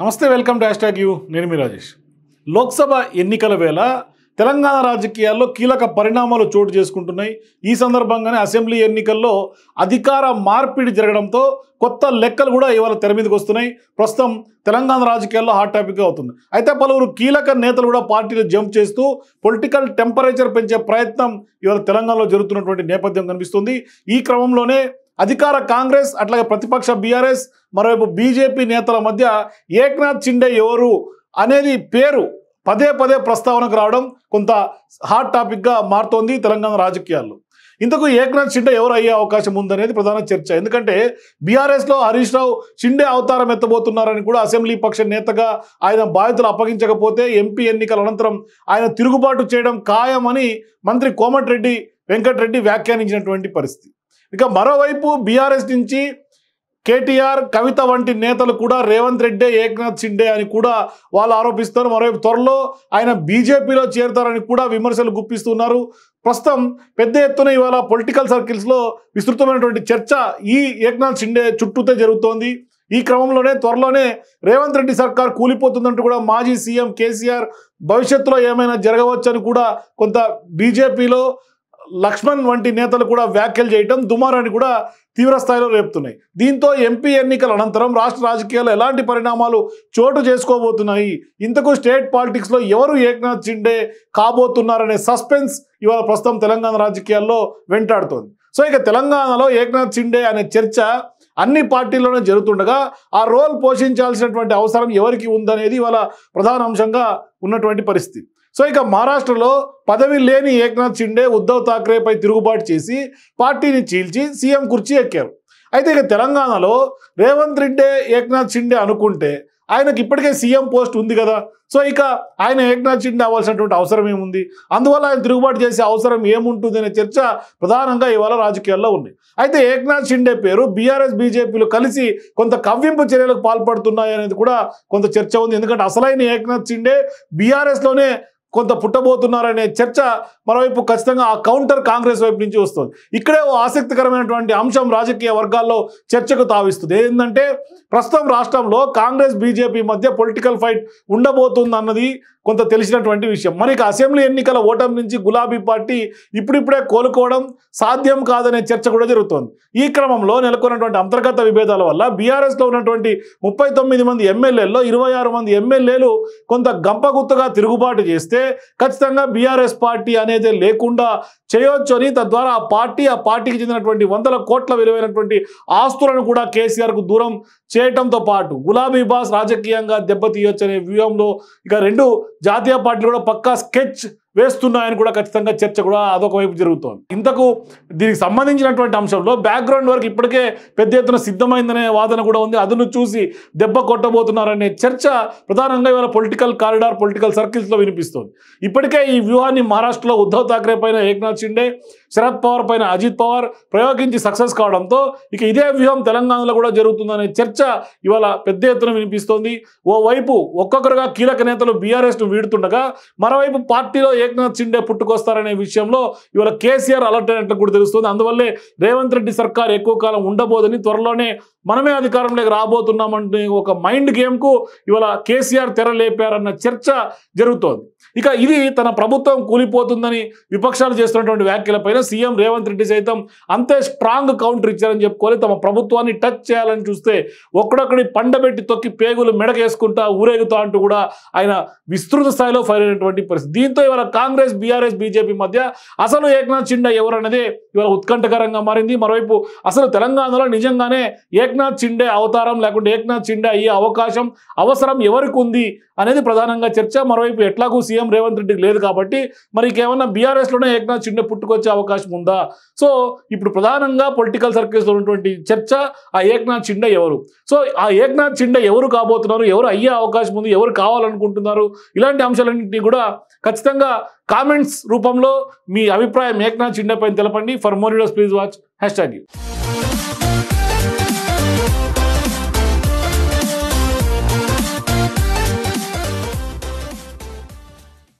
నమస్తే welcome dash tag you నేను మీ రాజేష్ లోక్సభ ఎన్నికల వేళ తెలంగాణ రాజకీయాల్లో కీలక పరిణామాలు చోటు చేసుకుంటున్నాయి ఈ సందర్భంగానే అసెంబ్లీ ఎన్నికల్లో అధికార మార్పిడి జరగడంతో కొత్త లెక్కలు కూడా ఇవాళ తెర మీదకి వస్తున్నాయి ప్రస్తుతం తెలంగాణ రాజకీయాల్లో హాట్ టాపిక్ అవుతుంది అయితే పలువురు కీలక నేతలు కూడా పార్టీలు జంప్ చేస్తూ పొలిటికల్ టెంపరేచర్ పెంచే ప్రయత్నం ఇవాళ తెలంగాణలో జరుగుతున్నటువంటి నేపథ్యం కనిపిస్తుంది ఈ క్రమంలోనే అధికార కాంగ్రెస్ అట్లాగే ప్రతిపక్ష బీఆర్ఎస్ మరోవైపు బీజేపీ నేతల మధ్య ఏక్నాథ్ షిండే ఎవరు అనేది పేరు పదే పదే ప్రస్తావనకు రావడం కొంత హాట్ టాపిక్గా మారుతోంది తెలంగాణ రాజకీయాల్లో ఇంతకు ఏక్నాథ్ షిండే ఎవరు అయ్యే అవకాశం ఉందనేది ప్రధాన చర్చ ఎందుకంటే బీఆర్ఎస్లో హరీష్ రావు షిండే అవతారం ఎత్తబోతున్నారని కూడా అసెంబ్లీ పక్ష నేతగా ఆయన బాధ్యతలు అప్పగించకపోతే ఎంపీ ఎన్నికల అనంతరం ఆయన తిరుగుబాటు చేయడం ఖాయమని మంత్రి కోమటిరెడ్డి వెంకటరెడ్డి వ్యాఖ్యానించినటువంటి పరిస్థితి ఇక మరోవైపు బీఆర్ఎస్ నుంచి కేటీఆర్ కవిత వంటి నేతలు కూడా రేవంత్ రెడ్డే ఏక్నాథ్ షిండే అని కూడా వాళ్ళు ఆరోపిస్తారు మరోవైపు త్వరలో ఆయన బీజేపీలో చేరుతారని కూడా విమర్శలు గుప్పిస్తున్నారు ప్రస్తుతం పెద్ద ఎత్తున ఇవాళ పొలిటికల్ సర్కిల్స్లో విస్తృతమైనటువంటి చర్చ ఈ ఏక్నాథ్ షిండే చుట్టూతే జరుగుతోంది ఈ క్రమంలోనే త్వరలోనే రేవంత్ రెడ్డి సర్కార్ కూలిపోతుందంటూ కూడా మాజీ సీఎం కేసీఆర్ భవిష్యత్తులో ఏమైనా జరగవచ్చని కూడా కొంత బీజేపీలో లక్ష్మణ్ వంటి నేతలు కూడా వ్యాఖ్యలు చేయటం దుమారాన్ని కూడా తీవ్రస్థాయిలో రేపుతున్నాయి దీంతో ఎంపీ ఎన్నికల అనంతరం రాష్ట్ర రాజకీయాల్లో ఎలాంటి పరిణామాలు చోటు చేసుకోబోతున్నాయి ఇంతకు స్టేట్ పాలిటిక్స్లో ఎవరు ఏకనాథ్ చిండే కాబోతున్నారనే సస్పెన్స్ ఇవాళ ప్రస్తుతం తెలంగాణ రాజకీయాల్లో వెంటాడుతోంది సో ఇక తెలంగాణలో ఏకనాథ్ చిండే అనే చర్చ అన్ని పార్టీల్లోనే జరుగుతుండగా ఆ రోల్ పోషించాల్సినటువంటి అవసరం ఎవరికి ఉందనేది ఇవాళ ప్రధాన అంశంగా ఉన్నటువంటి పరిస్థితి సో ఇక మహారాష్ట్రలో పదవి లేని ఏక్నాథ్ షిండే ఉద్ధవ్ థాక్రేపై తిరుగుబాటు చేసి పార్టీని చీల్చి సీఎం కుర్చీ ఎక్కారు అయితే ఇక తెలంగాణలో రేవంత్ రెడ్డే ఏక్నాథ్ షిండే అనుకుంటే ఆయనకి ఇప్పటికే సీఎం పోస్ట్ ఉంది కదా సో ఇక ఆయన ఏక్నాథ్ షిండే అవ్వాల్సినటువంటి అవసరం ఏముంది అందువల్ల ఆయన తిరుగుబాటు చేసే అవసరం ఏముంటుంది అనే చర్చ ప్రధానంగా ఇవాళ రాజకీయాల్లో ఉంది అయితే ఏక్నాథ్ షిండే పేరు బీఆర్ఎస్ బీజేపీలు కలిసి కొంత కవ్వింపు చర్యలకు పాల్పడుతున్నాయి అనేది కూడా కొంత చర్చ ఉంది ఎందుకంటే అసలైన ఏక్నాథ్ షిండే బీఆర్ఎస్లోనే కొంత పుట్టబోతున్నారనే చర్చ మరోవైపు ఖచ్చితంగా ఆ కౌంటర్ కాంగ్రెస్ వైపు నుంచి వస్తుంది ఇక్కడే ఓ ఆసక్తికరమైనటువంటి అంశం రాజకీయ వర్గాల్లో చర్చకు తావిస్తుంది ఏంటంటే ప్రస్తుతం రాష్ట్రంలో కాంగ్రెస్ బీజేపీ మధ్య పొలిటికల్ ఫైట్ ఉండబోతుంది అన్నది కొంత తెలిసినటువంటి విషయం మనకి అసెంబ్లీ ఎన్నికల ఓటమి నుంచి గులాబీ పార్టీ ఇప్పుడిప్పుడే కోలుకోవడం సాధ్యం కాదనే చర్చ కూడా జరుగుతోంది ఈ క్రమంలో నెలకొన్నటువంటి అంతర్గత విభేదాల వల్ల బీఆర్ఎస్లో ఉన్నటువంటి ముప్పై మంది ఎమ్మెల్యేల్లో ఇరవై మంది ఎమ్మెల్యేలు కొంత గంపగుత్తగా తిరుగుబాటు చేస్తే ఖచ్చితంగా బీఆర్ఎస్ పార్టీ అనేది లేకుండా చేయొచ్చు అని తద్వారా ఆ పార్టీ ఆ పార్టీకి చెందినటువంటి వందల కోట్ల విలువైనటువంటి ఆస్తులను కూడా కేసీఆర్కు దూరం చేయటంతో పాటు గులాబీ బాస్ రాజకీయంగా దెబ్బతీయొచ్చనే వ్యూహంలో ఇక రెండు జాతీయ పార్టీలు కూడా పక్కా స్కెచ్ వేస్తున్నాయని కూడా ఖచ్చితంగా చర్చ కూడా అదొక వైపు జరుగుతోంది ఇంతకు దీనికి సంబంధించినటువంటి అంశంలో బ్యాక్గ్రౌండ్ వరకు ఇప్పటికే పెద్ద ఎత్తున సిద్ధమైందనే వాదన కూడా ఉంది అదను చూసి దెబ్బ కొట్టబోతున్నారనే చర్చ ప్రధానంగా ఇవాళ పొలిటికల్ కారిడార్ పొలిటికల్ సర్కిల్స్లో వినిపిస్తోంది ఇప్పటికే ఈ వ్యూహాన్ని మహారాష్ట్రలో ఉద్ధవ్ థాక్రే పైన ఏక్నాథ్ షిండే శరద్ పవార్ పైన అజిత్ పవార్ ప్రయోగించి సక్సెస్ కావడంతో ఇక ఇదే వ్యూహం తెలంగాణలో కూడా జరుగుతుందనే చర్చ ఇవాళ పెద్ద ఎత్తున వినిపిస్తోంది ఓవైపు ఒక్కొక్కరుగా కీలక నేతలు బీఆర్ఎస్ను వీడుతుండగా మరోవైపు పార్టీలో ఏక్నాథ్ షిండే పుట్టుకొస్తారనే విషయంలో ఇవాళ కేసీఆర్ అలర్ట్ అయినట్లు కూడా తెలుస్తుంది అందువల్లే రేవంత్ రెడ్డి సర్కార్ ఎక్కువ కాలం ఉండబోదని త్వరలోనే మనమే అధికారంలోకి రాబోతున్నామంటే ఒక మైండ్ గేమ్కు ఇవాళ కేసీఆర్ తెరలేపారన్న చర్చ జరుగుతోంది ఇక ఇది తన ప్రభుత్వం కూలిపోతుందని విపక్షాలు చేస్తున్నటువంటి వ్యాఖ్యలపైన సీఎం రేవంత్ రెడ్డి సైతం అంతే స్ట్రాంగ్ కౌంటర్ ఇచ్చారని చెప్పుకోవాలి తమ ప్రభుత్వాన్ని టచ్ చేయాలని చూస్తే ఒక్కడొక్కడి పండబెట్టి తొక్కి పేగులు మెడకేసుకుంటా ఊరేగుతా అంటూ కూడా ఆయన విస్తృత స్థాయిలో ఫైర్ అయినటువంటి పరిస్థితి దీంతో ఇవాళ కాంగ్రెస్ బీఆర్ఎస్ బీజేపీ మధ్య అసలు ఏక్నాథ్ చిండ ఎవరన్నదే ఇవాళ ఉత్కంఠకరంగా మారింది మరోవైపు అసలు తెలంగాణలో నిజంగానే ఏక్ ఏక్నాథ్ చిండే అవతారం లేకుంటే ఏక్నాథ్ చిండే అయ్యే అవకాశం అవసరం ఎవరికి ఉంది అనేది ప్రధానంగా చర్చ మరోవైపు ఎట్లాగూ సీఎం రేవంత్ రెడ్డికి లేదు కాబట్టి మరి ఇంకేమన్నా బీఆర్ఎస్లోనే ఏక్నాథ్ చిండే పుట్టుకొచ్చే అవకాశం ఉందా సో ఇప్పుడు ప్రధానంగా పొలిటికల్ సర్కిల్స్లో ఉన్నటువంటి చర్చ ఆ ఏక్నాథ్ చిండే ఎవరు సో ఆ ఏక్నాథ్ చిండే ఎవరు కాబోతున్నారు ఎవరు అయ్యే అవకాశం ఉంది ఎవరు కావాలనుకుంటున్నారు ఇలాంటి అంశాలన్నింటినీ కూడా ఖచ్చితంగా కామెంట్స్ రూపంలో మీ అభిప్రాయం ఏక్నాథ్ చిండే పైన తెలపండి ఫర్ మోర్ యూడర్స్ ప్లీజ్ వాచ్ హ్యాష్ ట్యాగ్